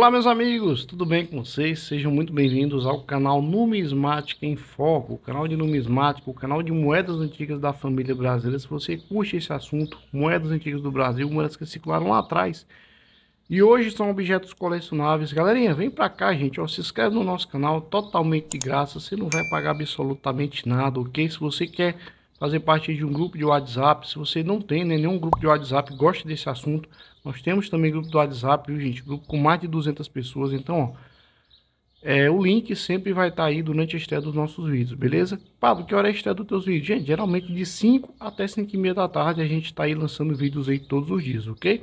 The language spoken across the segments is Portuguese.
Olá meus amigos, tudo bem com vocês? Sejam muito bem-vindos ao canal Numismática em Foco, o canal de numismática, o canal de moedas antigas da família brasileira. Se você curte esse assunto, moedas antigas do Brasil, moedas que circularam lá atrás e hoje são objetos colecionáveis. Galerinha, vem pra cá, gente, ó, se inscreve no nosso canal totalmente de graça, você não vai pagar absolutamente nada, ok? Se você quer fazer parte de um grupo de WhatsApp. Se você não tem né, nenhum grupo de WhatsApp, gosta desse assunto, nós temos também grupo do WhatsApp, viu, gente? Grupo com mais de 200 pessoas. Então, ó, é, o link sempre vai estar tá aí durante a estreia dos nossos vídeos, beleza? Pablo, que hora é a estreia dos teus vídeos? Gente, geralmente de 5 até 5 e meia da tarde a gente está aí lançando vídeos aí todos os dias, ok?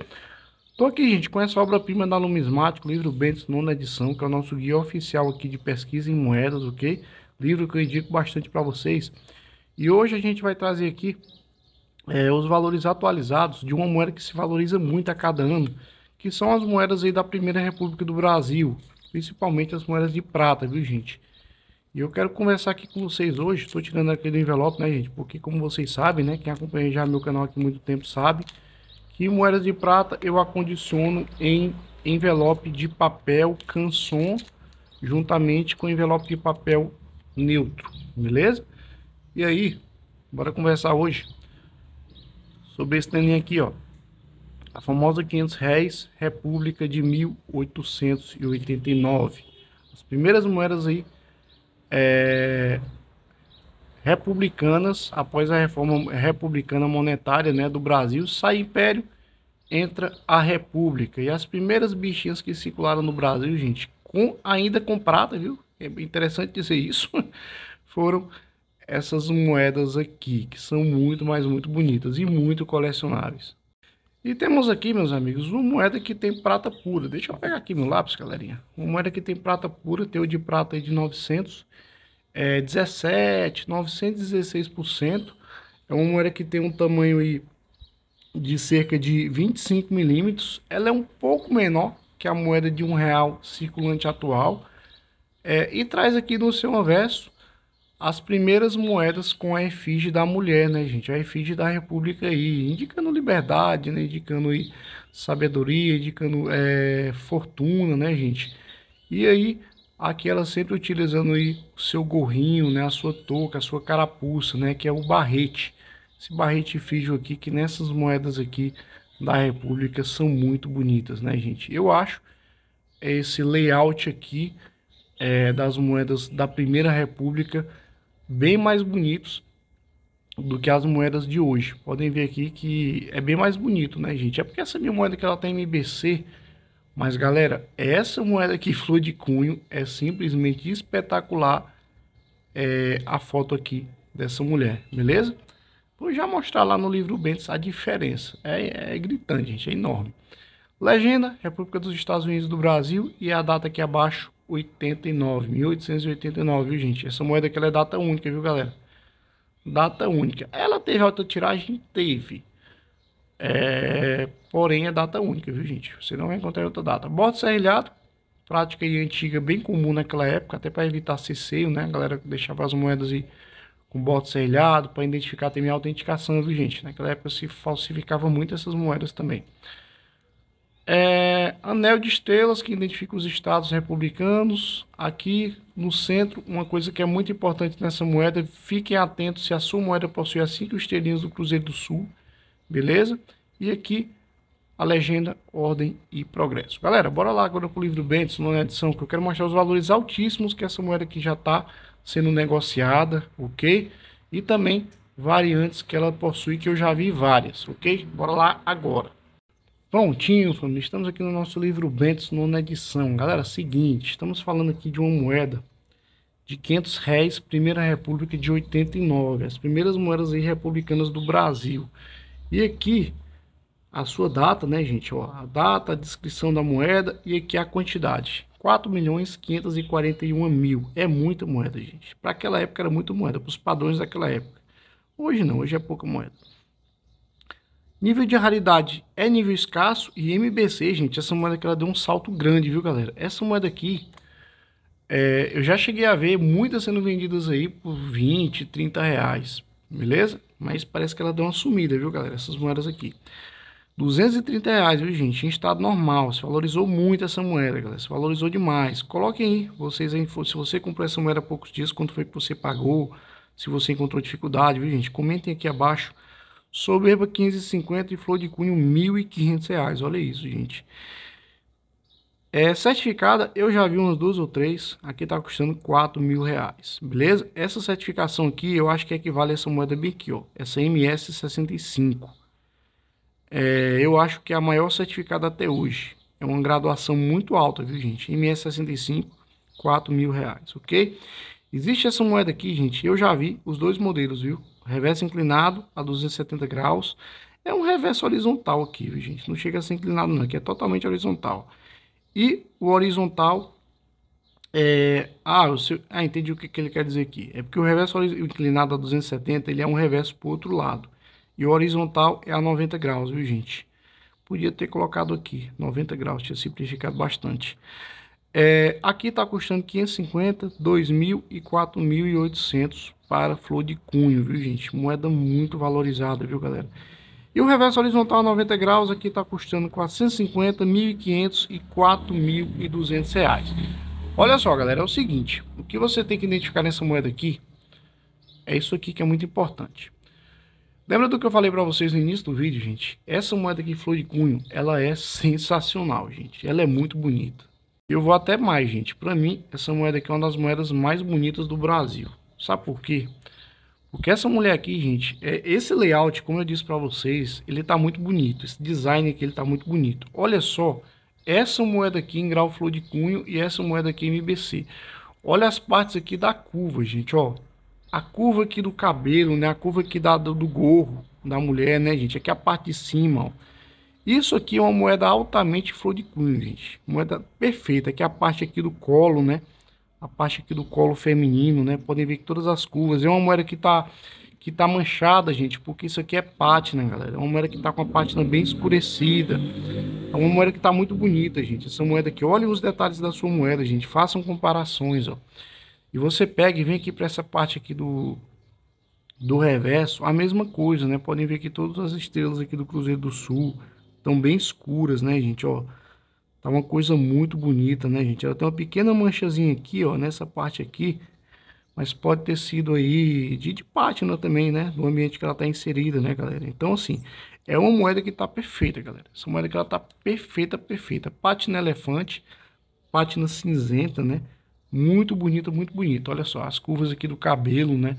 Estou aqui, gente, com essa obra-prima da Numismático, livro Bentes, nona edição, que é o nosso guia oficial aqui de pesquisa em moedas, ok? Livro que eu indico bastante para vocês. E hoje a gente vai trazer aqui é, os valores atualizados de uma moeda que se valoriza muito a cada ano, que são as moedas aí da Primeira República do Brasil, principalmente as moedas de prata, viu gente? E eu quero conversar aqui com vocês hoje, estou tirando aqui do envelope, né gente? Porque como vocês sabem, né, quem acompanha já meu canal aqui há muito tempo sabe, que moedas de prata eu acondiciono em envelope de papel canson, juntamente com envelope de papel neutro, beleza? E aí, bora conversar hoje sobre esse teninho aqui, ó. A famosa 500 réis, República de 1889. As primeiras moedas aí é, republicanas, após a reforma republicana monetária né, do Brasil, sai império, entra a república. E as primeiras bichinhas que circularam no Brasil, gente, com ainda com prata, viu? É interessante dizer isso. Foram essas moedas aqui, que são muito, mais muito bonitas e muito colecionáveis. E temos aqui, meus amigos, uma moeda que tem prata pura. Deixa eu pegar aqui meu lápis, galerinha. Uma moeda que tem prata pura, tem o de prata de 900, é, 916%. É uma moeda que tem um tamanho aí de cerca de 25 milímetros. Ela é um pouco menor que a moeda de um real circulante atual. É, e traz aqui no seu anverso as primeiras moedas com a efígie da mulher, né, gente? A efígie da República aí, indicando liberdade, né? Indicando aí sabedoria, indicando é, fortuna, né, gente? E aí, aqui ela sempre utilizando aí o seu gorrinho, né? A sua touca, a sua carapuça, né? Que é o barrete. Esse barrete efígio aqui, que nessas moedas aqui da República são muito bonitas, né, gente? Eu acho esse layout aqui é, das moedas da Primeira República bem mais bonitos do que as moedas de hoje. Podem ver aqui que é bem mais bonito, né, gente? É porque essa minha moeda que ela tem MBC, mas galera, essa moeda que flor de cunho é simplesmente espetacular é, a foto aqui dessa mulher, beleza? Vou já mostrar lá no livro Bentes a diferença. É, é gritante, gente, é enorme. Legenda, República dos Estados Unidos do Brasil e a data aqui abaixo, 89, 1889, viu, gente? Essa moeda que ela é data única, viu, galera? Data única. Ela teve alta tiragem? Teve. É... Porém, é data única, viu, gente? Você não vai encontrar outra data. Bota serrilhado, prática antiga, bem comum naquela época, até para evitar cesseio, né? A galera deixava as moedas aí com bote serrilhado para identificar tem minha autenticação, viu, gente? Naquela época se falsificava muito essas moedas também. É, anel de estrelas que identifica os estados republicanos. Aqui no centro, uma coisa que é muito importante nessa moeda, fiquem atentos se a sua moeda possui as cinco estrelinhas do Cruzeiro do Sul, beleza? E aqui a legenda Ordem e Progresso. Galera, bora lá agora para o livro Bentes, nona edição, que eu quero mostrar os valores altíssimos que essa moeda aqui já está sendo negociada, ok? E também variantes que ela possui, que eu já vi várias, ok? Bora lá agora. Prontinho, família. Estamos aqui no nosso livro Bentos, nona edição. Galera, seguinte, estamos falando aqui de uma moeda de 500 réis, Primeira República de 89. As primeiras moedas aí republicanas do Brasil. E aqui, a sua data, né, gente? Ó, a data, a descrição da moeda e aqui a quantidade. 4 milhões 541 mil. É muita moeda, gente. Para aquela época era muita moeda, para os padrões daquela época. Hoje não, hoje é pouca moeda. Nível de raridade é nível escasso e MBC, gente, essa moeda que ela deu um salto grande, viu, galera? Essa moeda aqui, é, eu já cheguei a ver muitas sendo vendidas aí por 20, 30 reais, beleza? Mas parece que ela deu uma sumida, viu, galera? Essas moedas aqui. 230 reais, viu, gente? Em estado normal. Se valorizou muito essa moeda, galera. Se valorizou demais. Coloquem aí, vocês aí, se você comprou essa moeda há poucos dias, quanto foi que você pagou, se você encontrou dificuldade, viu, gente? Comentem aqui abaixo Soberba 15,50 e flor de cunho 1.500 reais. Olha isso, gente. É, certificada, eu já vi umas duas ou três. Aqui tá custando 4 mil reais. Beleza? Essa certificação aqui, eu acho que equivale a essa moeda bem aqui, ó. É essa MS65. É, eu acho que é a maior certificada até hoje. É uma graduação muito alta, viu, gente? MS65, 4 mil reais, ok? Existe essa moeda aqui, gente. Eu já vi os dois modelos, viu? reverso inclinado a 270 graus é um reverso horizontal aqui, gente? Não chega a ser inclinado não, aqui é totalmente horizontal. E o horizontal é... Ah, eu sei... ah, entendi o que, que ele quer dizer aqui. É porque o reverso inclinado a 270, ele é um reverso para o outro lado. E o horizontal é a 90 graus, viu, gente? Podia ter colocado aqui, 90 graus, tinha simplificado bastante. É... Aqui está custando 550, 2.000 e 4.800 para flor de cunho, viu, gente? Moeda muito valorizada, viu, galera? E o reverso horizontal 90 graus aqui está custando 450, 1.500 e 4.200 reais. Olha só, galera, é o seguinte. O que você tem que identificar nessa moeda aqui é isso aqui que é muito importante. Lembra do que eu falei para vocês no início do vídeo, gente? Essa moeda aqui, flor de cunho, ela é sensacional, gente. Ela é muito bonita. Eu vou até mais, gente. Para mim, essa moeda aqui é uma das moedas mais bonitas do Brasil. Sabe por quê? Porque essa mulher aqui, gente, é, esse layout, como eu disse para vocês, ele tá muito bonito. Esse design aqui, ele tá muito bonito. Olha só, essa moeda aqui em grau flor de cunho e essa moeda aqui em MBC. Olha as partes aqui da curva, gente, ó. A curva aqui do cabelo, né? A curva aqui da, do, do gorro da mulher, né, gente? Aqui a parte de cima, ó. Isso aqui é uma moeda altamente flor de cunho, gente. Moeda perfeita. Aqui a parte aqui do colo, né? a parte aqui do colo feminino, né? Podem ver que todas as curvas. É uma moeda que tá, que tá manchada, gente, porque isso aqui é pátina, galera. É uma moeda que tá com a pátina bem escurecida. É uma moeda que tá muito bonita, gente. Essa moeda aqui, olhem os detalhes da sua moeda, gente. Façam comparações, ó. E você pega e vem aqui para essa parte aqui do, do reverso, a mesma coisa, né? Podem ver que todas as estrelas aqui do Cruzeiro do Sul estão bem escuras, né, gente, ó. Tá uma coisa muito bonita, né, gente? Ela tem uma pequena manchazinha aqui, ó, nessa parte aqui. Mas pode ter sido aí de, de pátina também, né? Do ambiente que ela tá inserida, né, galera? Então, assim, é uma moeda que tá perfeita, galera. Essa moeda que ela tá perfeita, perfeita. Pátina elefante, pátina cinzenta, né? Muito bonita, muito bonita. Olha só, as curvas aqui do cabelo, né?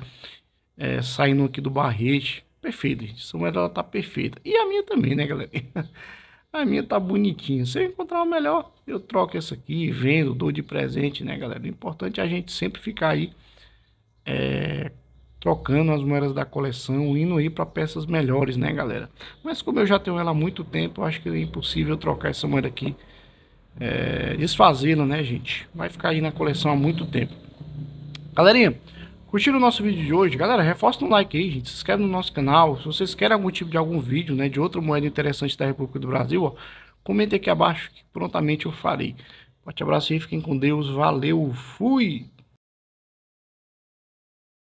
É, saindo aqui do barrete. Perfeita, gente. Essa moeda, ela tá perfeita. E a minha também, né, galera? A minha tá bonitinha. Se eu encontrar uma melhor, eu troco essa aqui, vendo, dou de presente, né, galera? O importante é a gente sempre ficar aí é, trocando as moedas da coleção, indo aí para peças melhores, né, galera? Mas como eu já tenho ela há muito tempo, eu acho que é impossível trocar essa moeda aqui, é, desfazê-la, né, gente? Vai ficar aí na coleção há muito tempo. Galerinha, Curtiram o nosso vídeo de hoje? Galera, reforça um like aí, gente. Se inscreve no nosso canal. Se vocês querem algum tipo de algum vídeo, né? De outra moeda interessante da República do Brasil, ó. Comente aqui abaixo que prontamente eu farei. Forte abraço aí, fiquem com Deus. Valeu, fui!